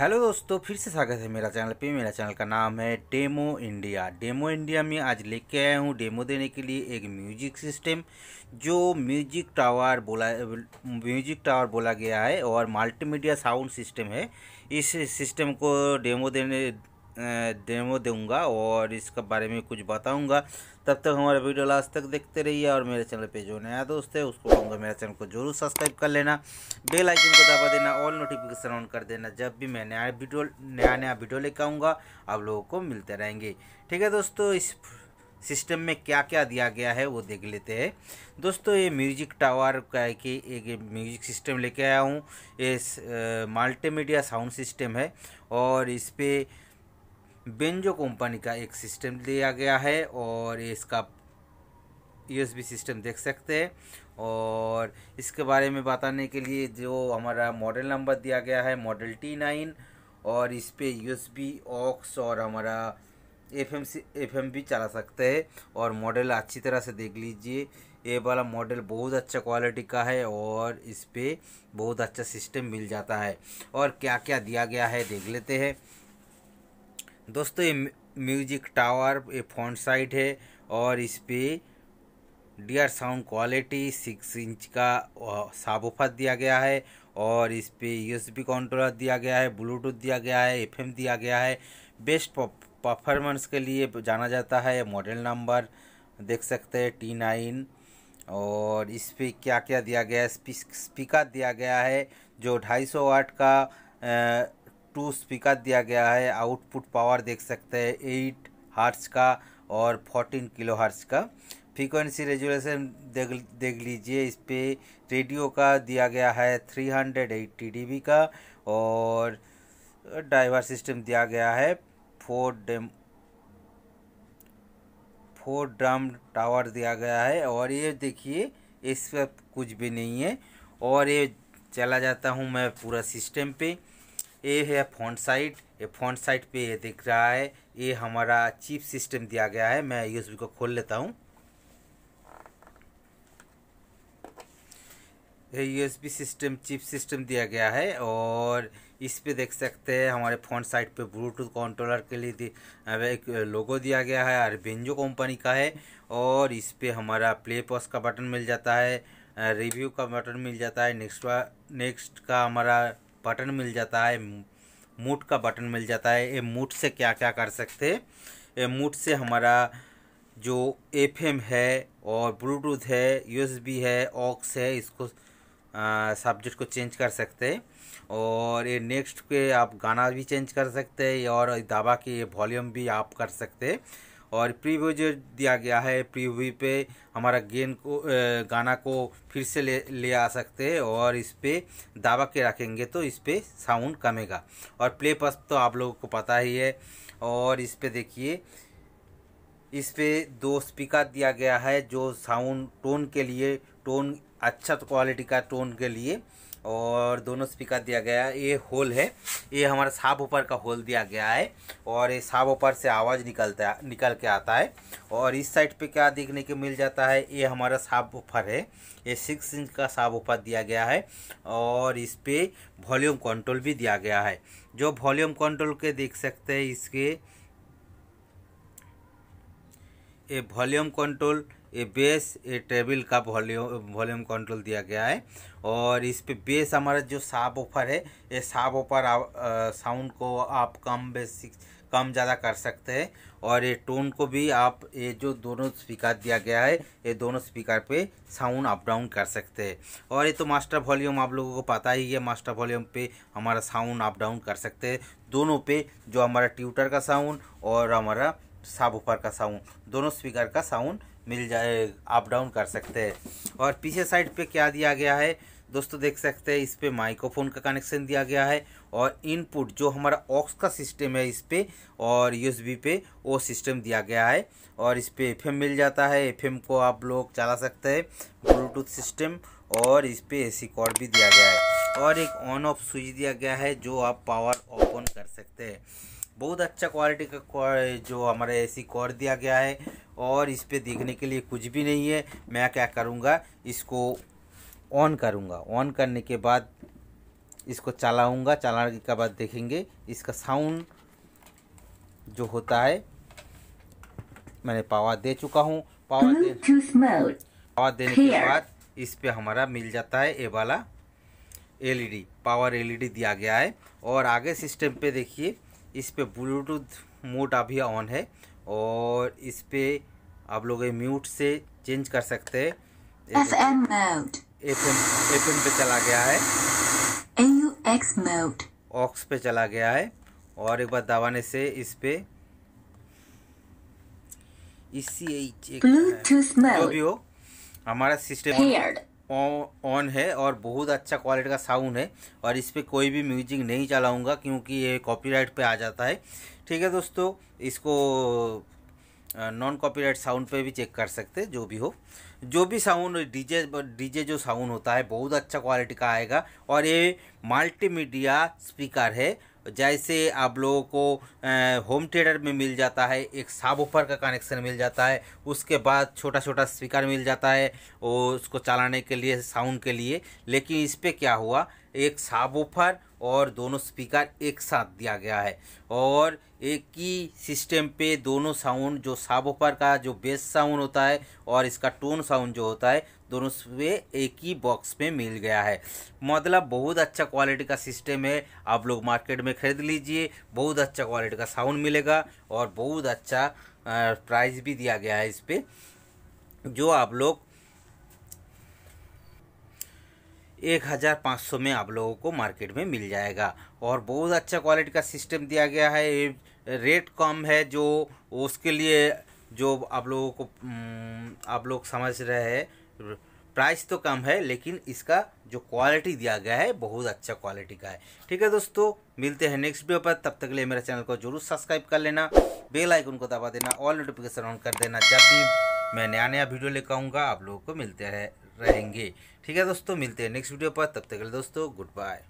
hello दोस्तों फिर से स्वागत है मेरा चैनल पे मेरा चैनल का नाम है डेमो इंडिया डेमो इंडिया में आज लेके आया हूँ डेमो देने के लिए एक म्यूजिक सिस्टम जो म्यूजिक टावर बोला म्यूजिक टावर बोला गया है और मल्टीमीडिया साउंड सिस्टम है इस सिस्टम को डेमो देने डेमो दूंगा और इसके बारे में कुछ बताऊंगा तब तक हमारा वीडियो लास्ट तक देखते रहिए और मेरे चैनल पे जो नया दोस्त है उसको कहूँगा मेरे चैनल को जरूर सब्सक्राइब कर लेना बेल आइकन को दबा देना ऑल नोटिफिकेशन ऑन कर देना जब भी मैं नया वीडियो नया नया वीडियो लेकर आऊँगा आप लोगों को मिलते रहेंगे ठीक है दोस्तों इस सिस्टम में क्या क्या दिया गया है वो देख लेते हैं दोस्तों ये म्यूजिक टावर का है कि एक म्यूजिक सिस्टम लेके आया हूँ ये मल्टीमीडिया साउंड सिस्टम है और इस पर बेंजो कंपनी का एक सिस्टम लिया गया है और इसका यूएसबी सिस्टम देख सकते हैं और इसके बारे में बताने के लिए जो हमारा मॉडल नंबर दिया गया है मॉडल टी नाइन और इस पर बी ऑक्स और हमारा F M C F M भी चला सकते हैं और मॉडल अच्छी तरह से देख लीजिए ये वाला मॉडल बहुत अच्छा क्वालिटी का है और इस पर बहुत अच्छा सिस्टम मिल जाता है और क्या क्या दिया गया है देख लेते हैं दोस्तों ये म्यूजिक टावर ये फ्रंट साइड है और इस पर dear sound quality six inch का साबोफा दिया गया है और इस पर यूएसबी कंट्रोलर दिया गया है ब्लूटूथ दिया गया है एफएम दिया गया है बेस्ट परफॉर्मेंस के लिए जाना जाता है मॉडल नंबर देख सकते हैं टी नाइन और इस पर क्या क्या दिया गया है स्पीकर दिया गया है जो ढाई वाट का टू स्पीकर दिया गया है आउटपुट पावर देख सकते हैं एट हार्ट्स का और फोर्टीन किलो हार्ट्स का फ्रीक्वेंसी रेजुलेशन देख देख लीजिए इस पर रेडियो का दिया गया है three hundred eighty D B का और ड्राइवर सिस्टम दिया गया है फोर डेम फोर ड्रम टावर दिया गया है और ये देखिए इस पर कुछ भी नहीं है और ये चला जाता हूँ मैं पूरा सिस्टम पे ये है फ्रंट साइड ये फ्रंट साइड पे ये दिख रहा है ये हमारा चिप सिस्टम दिया गया है मैं यूएसबी को खोल लेता हूँ ये यूएसबी सिस्टम चिप सिस्टम दिया गया है और इस पे देख सकते हैं हमारे फ्रंट साइट पे ब्लूटूथ कंट्रोलर के लिए एक लोगो दिया गया है और बेंजो कंपनी का है और इस पे हमारा प्ले पॉस का बटन मिल जाता है रिव्यू का बटन मिल जाता है नेक्स्ट नेक्स्ट का हमारा बटन मिल जाता है मूट का बटन मिल जाता है ये मूट से क्या क्या कर सकते ये मूट से हमारा जो एफ है और ब्लूटूथ है यूएसबी है ऑक्स है इसको सब्जेक्ट को चेंज कर सकते हैं और ये नेक्स्ट के आप गाना भी चेंज कर सकते हैं और दावा की वॉल्यूम भी आप कर सकते हैं और प्रीव्यू जो दिया गया है प्रीव्यू पे हमारा गेन को गाना को फिर से ले ले आ सकते हैं और इस पर दावा के रखेंगे तो इस पर साउंड कमेगा और प्ले पस तो आप लोगों को पता ही है और इस पर देखिए इस पर दो स्पीकर दिया गया है जो साउंड टोन के लिए टोन अच्छा क्वालिटी तो का टोन के लिए और दोनों स्पीकर दिया गया है ये होल है ये हमारा साफ ऊपर का होल दिया गया है और ये साफ ऊपर से आवाज़ निकलता निकल के आता है और इस साइड पे क्या देखने को मिल जाता है ये हमारा साफ ऊपर है ये सिक्स इंच का साब ऊपर दिया गया है और इस पर वॉल्यूम कंट्रोल भी दिया गया है जो वॉल्यूम कंट्रोल के देख सकते हैं इसके ये वॉल्यूम कंट्रोल ये बेस ये टेबल का वॉल्यूम वॉल्यूम कंट्रोल दिया गया है और इस पे बेस हमारा जो साब ऑफर है ये साब ऑफर साउंड को आप कम बेसिक कम ज़्यादा कर सकते हैं और ये टोन को भी आप ये जो दोनों स्पीकर दिया गया है ये दोनों स्पीकर पे साउंड अप डाउन कर सकते हैं और ये तो मास्टर वॉल्यूम आप लोगों को पता ही है मास्टर वॉल्यूम पे हमारा साउंड अप डाउन कर सकते हैं दोनों पे जो हमारा ट्यूटर का साउंड और हमारा साब का साउंड दोनों स्पीकर का साउंड मिल जाए अप डाउन कर सकते हैं और पीछे साइड पे क्या दिया गया है दोस्तों देख सकते हैं इस पर माइक्रोफोन का कनेक्शन दिया गया है और इनपुट जो हमारा ऑक्स का सिस्टम है इस पर और यूएसबी पे वो सिस्टम दिया गया है और इस पर एफ मिल जाता है एफ को आप लोग चला सकते हैं ब्लूटूथ सिस्टम और इस पर ए कॉर्ड भी दिया गया है और एक ऑन ऑफ स्विच दिया गया है जो आप पावर ऑफ ऑन कर सकते हैं बहुत अच्छा क्वालिटी का जो ए एसी कॉर दिया गया है और इस पर देखने के लिए कुछ भी नहीं है मैं क्या करूँगा इसको ऑन करूँगा ऑन करने के बाद इसको चलाऊँगा चलाने के बाद देखेंगे इसका साउंड जो होता है मैंने पावर दे चुका हूँ पावर दे पावर देने के बाद इस पर हमारा मिल जाता है ए वाला एलईडी पावर एलईडी दिया गया है और आगे सिस्टम पे देखिए इस पर ब्लूटूथ मोड अभी ऑन है और इस पर आप लोग म्यूट से चेंज कर सकते हैं एफ एम पे चला गया है एक्स मोड ऑक्स पे चला गया है और एक बार दबाने से इस पे इसी ब्लूटूथ मोड हो हमारा सिस्टम ऑन है और बहुत अच्छा क्वालिटी का साउंड है और इस पर कोई भी म्यूजिक नहीं चलाऊँगा क्योंकि ये कॉपीराइट पे आ जाता है ठीक है दोस्तों इसको नॉन कॉपीराइट साउंड पे भी चेक कर सकते जो भी हो जो भी साउंड डीजे डीजे जो साउंड होता है बहुत अच्छा क्वालिटी का आएगा और ये मल्टीमीडिया स्पीकर है जैसे आप लोगों को होम थिएटर में मिल जाता है एक साब ऊपर का कनेक्शन मिल जाता है उसके बाद छोटा छोटा स्पीकर मिल जाता है वो उसको चलाने के लिए साउंड के लिए लेकिन इस पर क्या हुआ एक साब ऊपर और दोनों स्पीकर एक साथ दिया गया है और एक ही सिस्टम पे दोनों साउंड जो साब ऊपर का जो बेस साउंड होता है और इसका टोन साउंड जो होता है दोनों पे एक ही बॉक्स में मिल गया है मतलब बहुत अच्छा क्वालिटी का सिस्टम है आप लोग मार्केट में ख़रीद लीजिए बहुत अच्छा क्वालिटी का साउंड मिलेगा और बहुत अच्छा प्राइस भी दिया गया है इस पर जो आप लोग एक हज़ार पाँच सौ में आप लोगों को मार्केट में मिल जाएगा और बहुत अच्छा क्वालिटी का सिस्टम दिया गया है रेट कम है जो उसके लिए जो आप लोगों को आप लोग समझ रहे हैं प्राइस तो कम है लेकिन इसका जो क्वालिटी दिया गया है बहुत अच्छा क्वालिटी का है ठीक है दोस्तों मिलते हैं नेक्स्ट वीडियो पर तब तक के लिए मेरे चैनल को जरूर सब्सक्राइब कर लेना बेल आइकन को दबा देना ऑल नोटिफिकेशन ऑन कर देना जब भी मैं नया नया वीडियो लेकर आऊँगा आप लोगों को मिलते रह, रहेंगे ठीक है दोस्तों मिलते हैं नेक्स्ट वीडियो पर तब तक के लिए दोस्तों गुड बाय